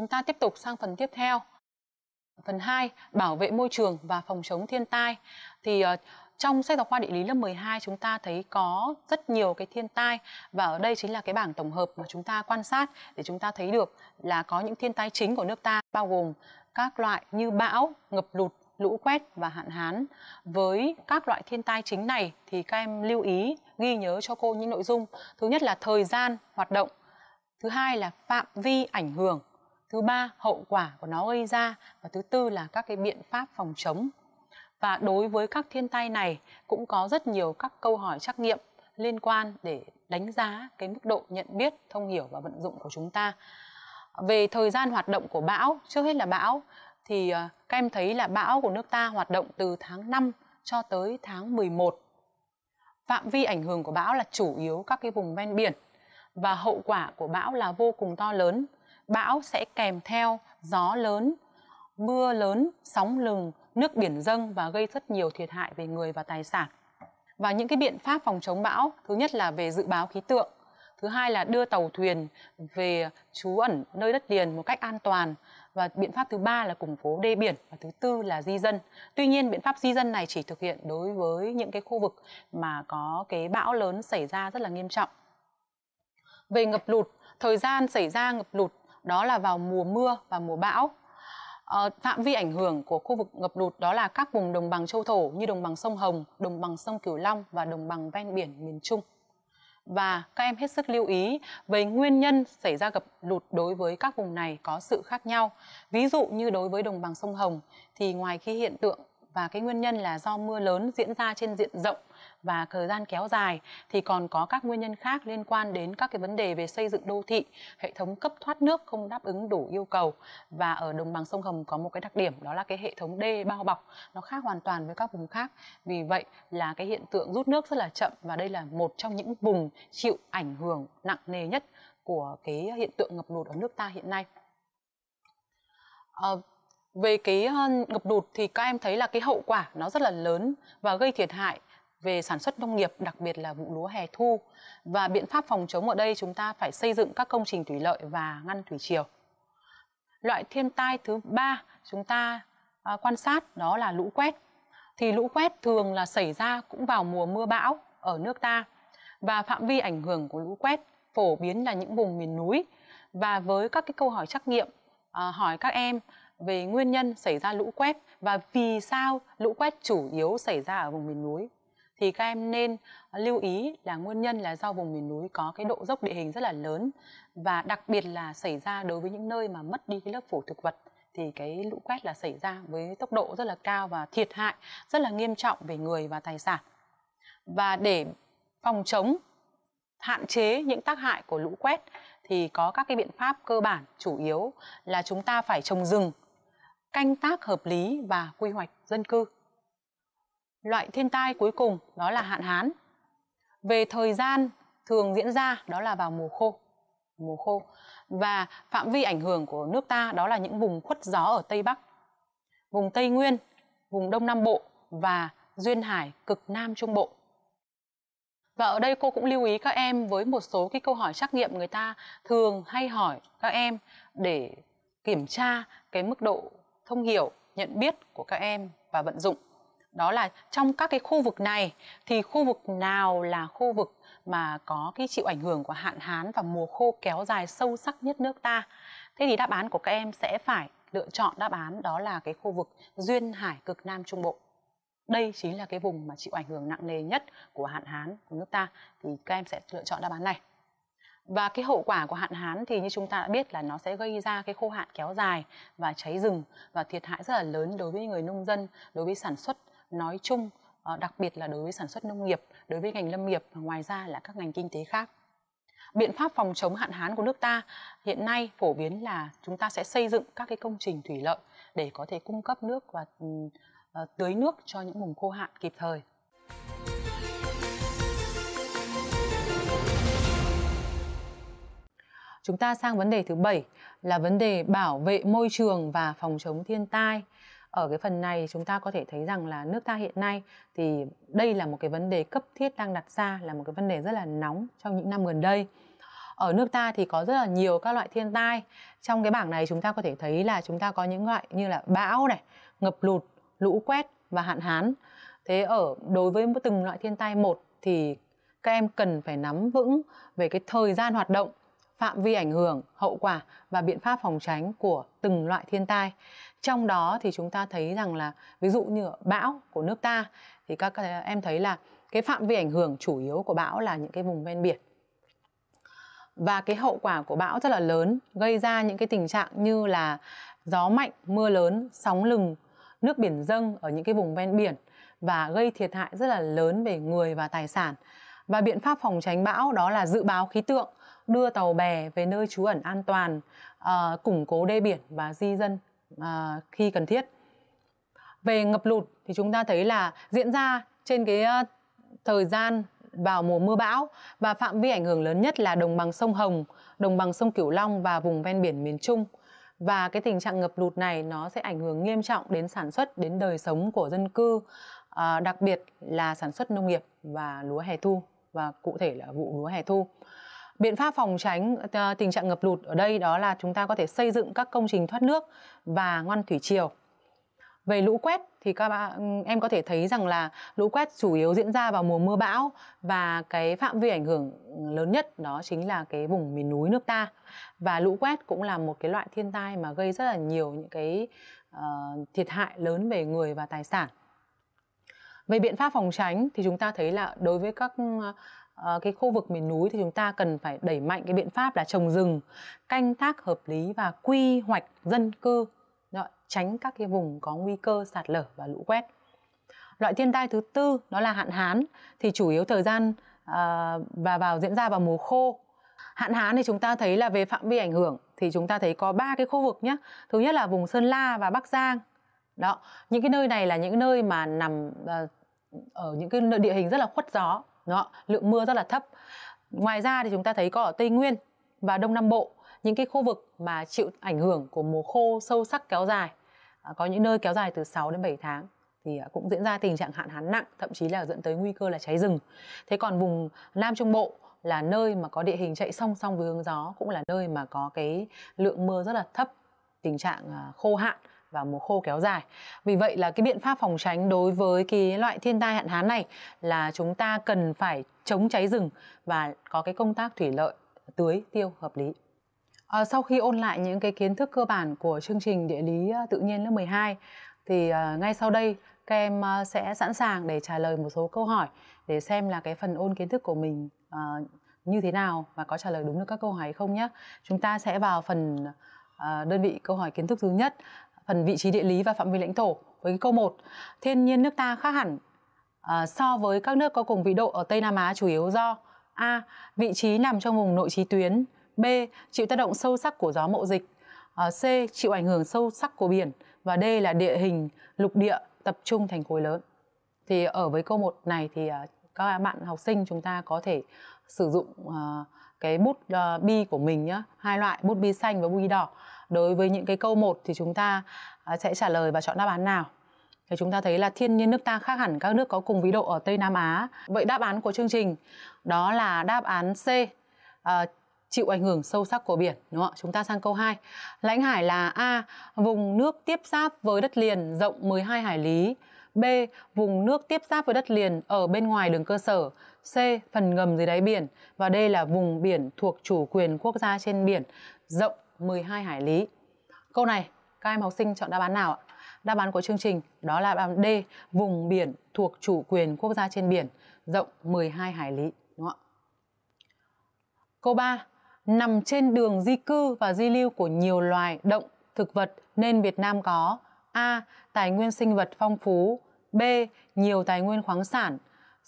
chúng ta tiếp tục sang phần tiếp theo. Phần 2, bảo vệ môi trường và phòng chống thiên tai. Thì ờ, trong sách giáo khoa địa lý lớp 12 chúng ta thấy có rất nhiều cái thiên tai và ở đây chính là cái bảng tổng hợp mà chúng ta quan sát để chúng ta thấy được là có những thiên tai chính của nước ta bao gồm các loại như bão, ngập lụt, lũ quét và hạn hán. Với các loại thiên tai chính này thì các em lưu ý ghi nhớ cho cô những nội dung. Thứ nhất là thời gian hoạt động, thứ hai là phạm vi ảnh hưởng, thứ ba hậu quả của nó gây ra và thứ tư là các cái biện pháp phòng chống và đối với các thiên tai này cũng có rất nhiều các câu hỏi trắc nghiệm liên quan để đánh giá cái mức độ nhận biết thông hiểu và vận dụng của chúng ta về thời gian hoạt động của bão trước hết là bão thì ờ, các em thấy là bão của nước ta hoạt động từ tháng 5 cho tới tháng 11 phạm vi ảnh hưởng của bão là chủ yếu các cái vùng ven biển và hậu quả của bão là vô cùng to lớn bão sẽ kèm theo gió lớn, mưa lớn, sóng lừng, nước biển dâng và gây rất nhiều thiệt hại về người và tài sản. Và những cái biện pháp phòng chống bão, thứ nhất là về dự báo khí tượng, thứ hai là đưa tàu thuyền về trú ẩn nơi đất liền một cách an toàn và biện pháp thứ ba là củng cố đê biển và thứ tư là di dân. Tuy nhiên biện pháp di dân này chỉ thực hiện đối với những cái khu vực mà có cái bão lớn xảy ra rất là nghiêm trọng. Về ngập lụt, thời gian xảy ra ngập lụt đó là vào mùa mưa và mùa bão. Ờ, phạm vi ảnh hưởng của khu vực ngập lụt đó là các vùng đồng bằng châu thổ như đồng bằng sông Hồng, đồng bằng sông Cửu Long và đồng bằng ven biển miền Trung. Và các em hết sức lưu ý về nguyên nhân xảy ra ngập lụt đối với các vùng này có sự khác nhau. Ví dụ như đối với đồng bằng sông Hồng thì ngoài khi hiện tượng và cái nguyên nhân là do mưa lớn diễn ra trên diện rộng và thời gian kéo dài thì còn có các nguyên nhân khác liên quan đến các cái vấn đề về xây dựng đô thị, hệ thống cấp thoát nước không đáp ứng đủ yêu cầu và ở đồng bằng sông Hồng có một cái đặc điểm đó là cái hệ thống đê bao bọc nó khác hoàn toàn với các vùng khác. Vì vậy là cái hiện tượng rút nước rất là chậm và đây là một trong những vùng chịu ảnh hưởng nặng nề nhất của cái hiện tượng ngập lụt ở nước ta hiện nay. À, về cái ngập lụt thì các em thấy là cái hậu quả nó rất là lớn và gây thiệt hại về sản xuất nông nghiệp, đặc biệt là vụ lúa hè thu. Và biện pháp phòng chống ở đây chúng ta phải xây dựng các công trình thủy lợi và ngăn thủy triều. Loại thiên tai thứ ba chúng ta à, quan sát đó là lũ quét. Thì lũ quét thường là xảy ra cũng vào mùa mưa bão ở nước ta và phạm vi ảnh hưởng của lũ quét phổ biến là những vùng miền núi và với các cái câu hỏi trắc nghiệm à, hỏi các em về nguyên nhân xảy ra lũ quét và vì sao lũ quét chủ yếu xảy ra ở vùng miền núi thì các em nên ờ, lưu ý là nguyên nhân là do vùng miền núi có cái độ dốc địa hình rất là lớn và đặc biệt là xảy ra đối với những nơi mà mất đi cái lớp phủ thực vật thì cái lũ quét là xảy ra với tốc độ rất là cao và thiệt hại rất là nghiêm trọng về người và tài sản. Và để phòng chống hạn chế những tác hại của lũ quét thì có các cái biện pháp cơ bản chủ yếu là chúng ta phải trồng rừng, canh tác hợp lý và quy hoạch dân cư. Loại thiên tai cuối cùng đó là hạn hán. Về thời gian thường diễn ra đó là vào mùa khô. Mùa khô và phạm vi ảnh hưởng của nước ta đó là những vùng khuất gió ở Tây Bắc, vùng Tây Nguyên, vùng Đông Nam Bộ và duyên hải cực Nam Trung Bộ. Và ở đây cô cũng lưu ý các em với một số cái câu hỏi trắc nghiệm người ta thường hay hỏi các em để kiểm tra cái mức độ thông hiểu, nhận biết của các em và vận dụng đó là trong các cái khu vực này thì khu vực nào là khu vực mà có cái chịu ảnh hưởng của hạn hán và mùa khô kéo dài sâu sắc nhất nước ta. Thế thì đáp án của các em sẽ phải lựa chọn đáp án đó là cái khu vực duyên hải cực nam trung bộ. Đây chính là cái vùng mà chịu ảnh hưởng nặng nề nhất của hạn hán của nước ta thì các em sẽ lựa chọn đáp án này. Và cái hậu quả của hạn hán thì như chúng ta đã biết là nó sẽ gây ra cái khô hạn kéo dài và cháy rừng và thiệt hại rất là lớn đối với người nông dân, đối với sản xuất nói chung ờ, đặc biệt là đối với sản xuất nông nghiệp, đối với ngành lâm nghiệp và ngoài ra là các ngành kinh tế khác. Biện pháp phòng chống hạn hán của nước ta hiện nay phổ biến là chúng ta sẽ xây dựng các cái công trình thủy lợi để có thể cung cấp nước và ừ, ờ, tưới nước cho những vùng khô hạn kịp thời. Chúng ta sang vấn đề thứ 7 là vấn đề bảo vệ môi trường và phòng chống thiên tai ở cái phần này chúng ta có thể thấy rằng là nước ta hiện nay thì đây là một cái vấn đề cấp thiết đang đặt ra là một cái vấn đề rất là nóng trong những năm gần đây ở nước ta thì có rất là nhiều các loại thiên tai trong cái bảng này chúng ta có thể thấy là chúng ta có những loại như là bão này ngập lụt lũ quét và hạn hán thế ở đối với từng loại thiên tai một thì các em cần phải nắm vững về cái thời gian hoạt động phạm vi ảnh hưởng, hậu quả và biện pháp phòng tránh của từng loại thiên tai. Trong đó thì chúng ta thấy rằng là ví dụ như bão của nước ta thì các em thấy là cái phạm vi ảnh hưởng chủ yếu của bão là những cái vùng ven biển. Và cái hậu quả của bão rất là lớn, gây ra những cái tình trạng như là gió mạnh, mưa lớn, sóng lừng, nước biển dâng ở những cái vùng ven biển và gây thiệt hại rất là lớn về người và tài sản. Và biện pháp phòng tránh bão đó là dự báo khí tượng đưa tàu bè về nơi trú ẩn an toàn, à, củng cố đê biển và di dân à, khi cần thiết. Về ngập lụt thì chúng ta thấy là diễn ra trên cái ờ, thời gian vào mùa mưa bão và phạm vi ảnh hưởng lớn nhất là đồng bằng sông Hồng, đồng bằng sông Cửu Long và vùng ven biển miền Trung. Và cái tình trạng ngập lụt này nó sẽ ảnh hưởng nghiêm trọng đến sản xuất, đến đời sống của dân cư, à, đặc biệt là sản xuất nông nghiệp và lúa hè thu và cụ thể là vụ lúa hè thu biện pháp phòng tránh ờ, tình trạng ngập lụt ở đây đó là chúng ta có thể xây dựng các công trình thoát nước và ngăn thủy triều về lũ quét thì các bạn ừ, em có thể thấy rằng là lũ quét chủ yếu diễn ra vào mùa mưa bão và cái phạm vi ảnh hưởng lớn nhất đó chính là cái vùng miền núi nước ta và lũ quét cũng là một cái loại thiên tai mà gây rất là nhiều những cái uh, thiệt hại lớn về người và tài sản về biện pháp phòng tránh thì chúng ta thấy là đối với các ừ, Ờ, cái khu vực miền núi thì chúng ta cần phải đẩy mạnh cái biện pháp là trồng rừng, canh tác hợp lý và quy hoạch dân cư, đó, tránh các cái vùng có nguy cơ sạt lở và lũ quét. Loại thiên tai thứ tư đó là hạn hán thì chủ yếu thời gian à, và vào diễn ra vào mùa khô. Hạn hán thì chúng ta thấy là về phạm vi ảnh hưởng thì chúng ta thấy có ba cái khu vực nhé. Thứ nhất là vùng Sơn La và Bắc Giang. Đó, những cái nơi này là những nơi mà nằm à, ở những cái địa hình rất là khuất gió đó, lượng mưa rất là thấp. Ngoài ra thì chúng ta thấy có ở Tây Nguyên và Đông Nam Bộ những cái khu vực mà chịu ảnh hưởng của mùa khô sâu sắc kéo dài à, có những nơi kéo dài từ 6 đến 7 tháng thì à, cũng diễn ra tình trạng hạn hán nặng thậm chí là dẫn tới nguy cơ là cháy rừng thế còn vùng nam trung bộ là nơi mà có địa hình chạy song song với hướng gió cũng là nơi mà có cái lượng mưa rất là thấp tình trạng à, khô hạn và mùa khô kéo dài. Vì vậy là cái biện pháp phòng tránh đối với cái loại thiên tai hạn hán này là chúng ta cần phải chống cháy rừng và có cái công tác thủy lợi tưới tiêu hợp lý. À, sau khi ôn lại những cái kiến thức cơ bản của chương trình địa lý à, tự nhiên lớp 12 thì à, ngay sau đây các em à, sẽ sẵn sàng để trả lời một số câu hỏi để xem là cái phần ôn kiến thức của mình à, như thế nào và có trả lời đúng được các câu hỏi hay không nhé. Chúng ta sẽ vào phần à, đơn vị câu hỏi kiến thức thứ nhất phần vị trí địa lý và phạm vi lãnh thổ với câu 1. Thiên nhiên nước ta khác hẳn à, so với các nước có cùng vị độ ở Tây Nam Á chủ yếu do A. Vị trí nằm trong vùng nội trí tuyến B. Chịu tác động sâu sắc của gió mậu dịch à, C. Chịu ảnh hưởng sâu sắc của biển và D là địa hình lục địa tập trung thành khối lớn. Thì ở với câu 1 này thì à, các bạn học sinh chúng ta có thể sử dụng à, cái bút à, bi của mình nhé, hai loại bút bi xanh và bút bi đỏ đối với những cái câu một thì chúng ta à, sẽ trả lời và chọn đáp án nào thì chúng ta thấy là thiên nhiên nước ta khác hẳn các nước có cùng vĩ độ ở Tây Nam Á. Vậy đáp án của chương trình đó là đáp án C. À, chịu ảnh hưởng sâu sắc của biển đúng không ạ? Chúng ta sang câu 2. Lãnh hải là A, vùng nước tiếp giáp với đất liền rộng 12 hải lý. B, vùng nước tiếp giáp với đất liền ở bên ngoài đường cơ sở. C, phần ngầm dưới đáy biển và D là vùng biển thuộc chủ quyền quốc gia trên biển rộng 12 hải lý. Câu này các em học sinh chọn đáp án nào ạ? Đáp án của chương trình đó là đáp án D, vùng biển thuộc chủ quyền quốc gia trên biển, rộng 12 hải lý, đúng không ạ? Câu 3, nằm trên đường di cư và di lưu của nhiều loài động, thực vật nên Việt Nam có A. Tài nguyên sinh vật phong phú B. Nhiều tài nguyên khoáng sản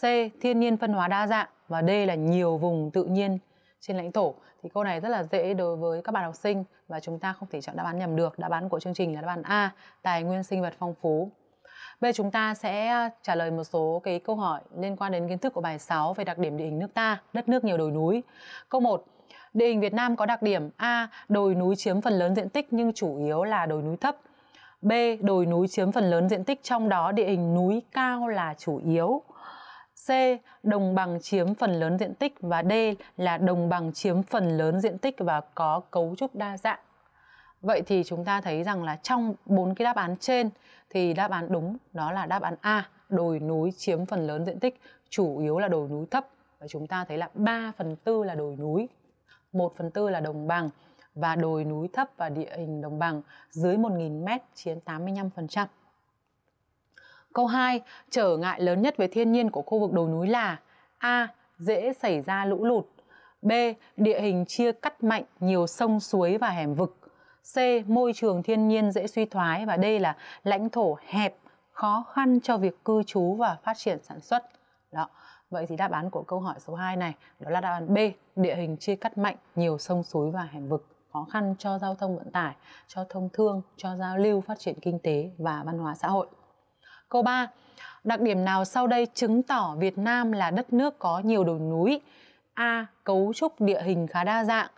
C. Thiên nhiên phân hóa đa dạng và D là nhiều vùng tự nhiên trên lãnh thổ thì câu này rất là dễ đối với các bạn học sinh và chúng ta không thể chọn đáp án nhầm được đáp án của chương trình là đáp án A tài nguyên sinh vật phong phú Bây giờ chúng ta sẽ à, trả lời một số cái câu hỏi liên quan đến kiến thức của bài 6 về đặc điểm địa hình nước ta, đất nước nhiều đồi núi. Câu 1. Địa hình Việt Nam có đặc điểm A. Đồi núi chiếm phần lớn diện tích nhưng chủ yếu là đồi núi thấp. B. Đồi núi chiếm phần lớn diện tích trong đó địa hình núi cao là chủ yếu. C. Đồng bằng chiếm phần lớn diện tích và D là đồng bằng chiếm phần lớn diện tích và có cấu trúc đa dạng. Vậy thì chúng ta thấy rằng là trong bốn cái đáp án trên thì đáp án đúng đó là đáp án A, đồi núi chiếm phần lớn diện tích, chủ yếu là đồi núi thấp. Và chúng ta thấy là 3 phần tư là đồi núi, 1 phần tư là đồng bằng và đồi núi thấp và địa hình đồng bằng dưới 1.000m chiếm 85%. Câu 2, trở ngại lớn nhất về thiên nhiên của khu vực đồi núi là A. Dễ xảy ra lũ lụt B. Địa hình chia cắt mạnh, nhiều sông suối và hẻm vực C. Môi trường thiên nhiên dễ suy thoái và D là lãnh thổ hẹp, khó khăn cho việc cư trú và phát triển sản xuất. Đó. Vậy thì đáp án của câu hỏi số 2 này đó là đáp án B, địa hình chia cắt mạnh, nhiều sông suối và hẻm vực, khó khăn cho giao thông vận tải, cho thông thương, cho giao lưu, phát triển kinh tế và văn hóa xã hội. Câu 3. Đặc điểm nào sau đây chứng tỏ Việt Nam là đất nước có nhiều đồi núi? A. Cấu trúc địa hình khá đa dạng.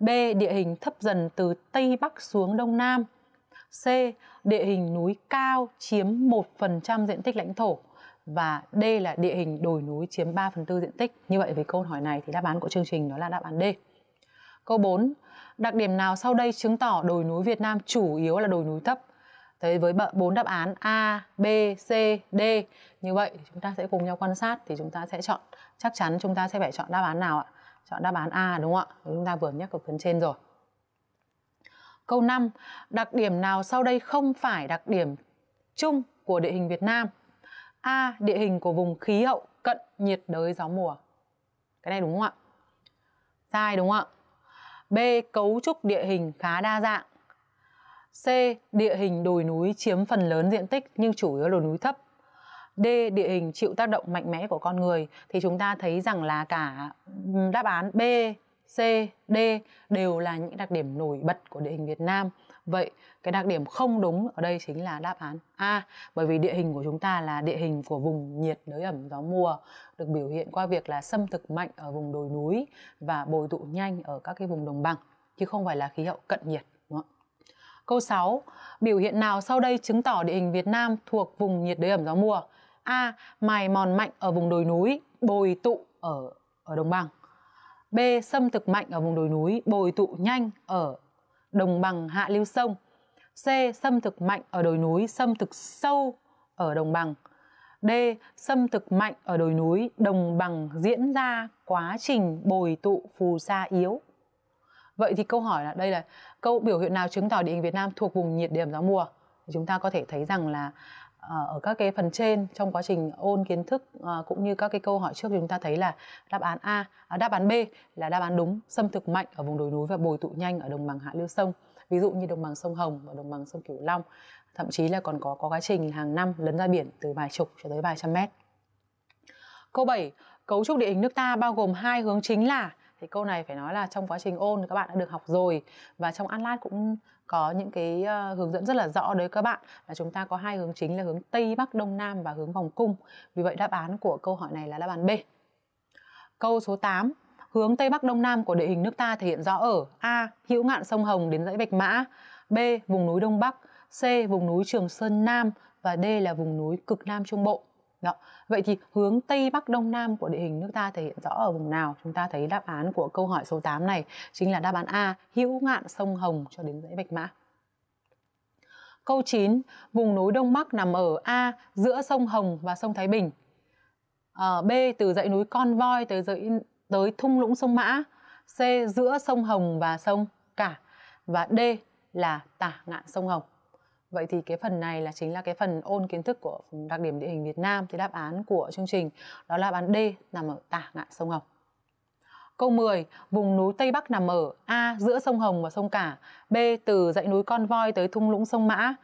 B. Địa hình thấp dần từ Tây Bắc xuống Đông Nam. C. Địa hình núi cao chiếm 1% diện tích lãnh thổ. Và D là địa hình đồi núi chiếm 3 phần tư diện tích. Như vậy với câu hỏi này thì đáp án của chương trình đó là đáp án D. Câu 4. Đặc điểm nào sau đây chứng tỏ đồi núi Việt Nam chủ yếu là đồi núi thấp? Thế với bốn đáp án A, B, C, D như vậy chúng ta sẽ cùng nhau quan sát thì chúng ta sẽ chọn chắc chắn chúng ta sẽ phải chọn đáp án nào ạ? Chọn đáp án A đúng không ạ? Chúng ta vừa nhắc ở phần trên rồi. Câu 5, đặc điểm nào sau đây không phải đặc điểm chung của địa hình Việt Nam? A. Địa hình của vùng khí hậu cận nhiệt đới gió mùa. Cái này đúng không ạ? Sai đúng không ạ? B. Cấu trúc địa hình khá đa dạng. C. Địa hình đồi núi chiếm phần lớn diện tích nhưng chủ yếu là núi thấp. D. Địa hình chịu tác động mạnh mẽ của con người thì chúng ta thấy rằng là cả đáp án B, C, D đều là những đặc điểm nổi bật của địa hình Việt Nam. Vậy cái đặc điểm không đúng ở đây chính là đáp án A bởi vì địa hình của chúng ta là địa hình của vùng nhiệt đới ẩm gió mùa được biểu hiện qua việc là xâm thực mạnh ở vùng đồi núi và bồi tụ nhanh ở các cái vùng đồng bằng chứ không phải là khí hậu cận nhiệt đúng không ạ? Câu 6. Biểu hiện nào sau đây chứng tỏ địa hình Việt Nam thuộc vùng nhiệt đới ẩm gió mùa? A. Mài mòn mạnh ở vùng đồi núi, bồi tụ ở ở đồng bằng. B. Xâm thực mạnh ở vùng đồi núi, bồi tụ nhanh ở đồng bằng hạ lưu sông. C. Xâm thực mạnh ở đồi núi, xâm thực sâu ở đồng bằng. D. Xâm thực mạnh ở đồi núi, đồng bằng diễn ra quá trình bồi tụ phù sa yếu Vậy thì câu hỏi là đây là câu biểu hiện nào chứng tỏ địa hình Việt Nam thuộc vùng nhiệt điểm gió mùa? Chúng ta có thể thấy rằng là ờ, ở các cái phần trên trong quá trình ôn kiến thức ờ, cũng như các cái câu hỏi trước chúng ta thấy là đáp án A, à, đáp án B là đáp án đúng, xâm thực mạnh ở vùng đồi núi và bồi tụ nhanh ở đồng bằng hạ lưu sông. Ví dụ như đồng bằng sông Hồng và đồng bằng sông Cửu Long, thậm chí là còn có có quá trình hàng năm lấn ra biển từ vài chục cho tới vài trăm mét. Câu 7, cấu trúc địa hình nước ta bao gồm hai hướng chính là thì câu này phải nói là trong quá trình ôn thì các bạn đã được học rồi và trong Atlas cũng có những cái ờ, hướng dẫn rất là rõ đấy các bạn là chúng ta có hai hướng chính là hướng tây bắc đông nam và hướng vòng cung vì vậy đáp án của câu hỏi này là đáp án B câu số 8 hướng tây bắc đông nam của địa hình nước ta thể hiện rõ ở a hữu ngạn sông Hồng đến dãy Bạch Mã b vùng núi đông bắc c vùng núi Trường Sơn Nam và d là vùng núi cực Nam Trung Bộ đó. Vậy thì hướng Tây Bắc Đông Nam của địa hình nước ta thể hiện rõ ở vùng nào? Chúng ta thấy đáp án của câu hỏi số 8 này chính là đáp án A, hữu ngạn sông Hồng cho đến dãy Bạch Mã. Câu 9, vùng núi Đông Bắc nằm ở A, giữa sông Hồng và sông Thái Bình. À, B, từ dãy núi Con Voi tới dãy tới thung lũng sông Mã. C, giữa sông Hồng và sông Cả. Và D là tả ngạn sông Hồng. Vậy thì cái phần này là chính là cái phần ôn kiến thức của đặc điểm địa hình Việt Nam thì đáp án của chương trình đó là đáp án D nằm ở tả ngạn sông Hồng. Câu 10, vùng núi Tây Bắc nằm ở A. giữa sông Hồng và sông Cả, B. từ dãy núi Con Voi tới thung lũng sông Mã,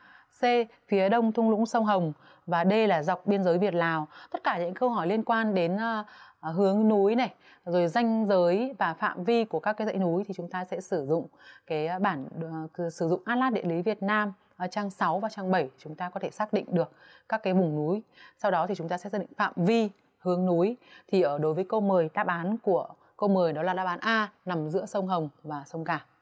C. phía đông thung lũng sông Hồng và D là dọc biên giới Việt Lào. Tất cả những câu hỏi liên quan đến uh, hướng núi này, rồi danh giới và phạm vi của các cái dãy núi thì chúng ta sẽ sử dụng cái ờ, bản uh, sử dụng Atlas địa lý Việt Nam Ờ, trang 6 và trang 7 chúng ta có thể xác định được các cái vùng núi. Sau đó thì chúng ta sẽ xác định phạm vi hướng núi. Thì ở đối với câu 10 đáp án của câu 10 đó là đáp án A nằm giữa sông Hồng và sông Cả.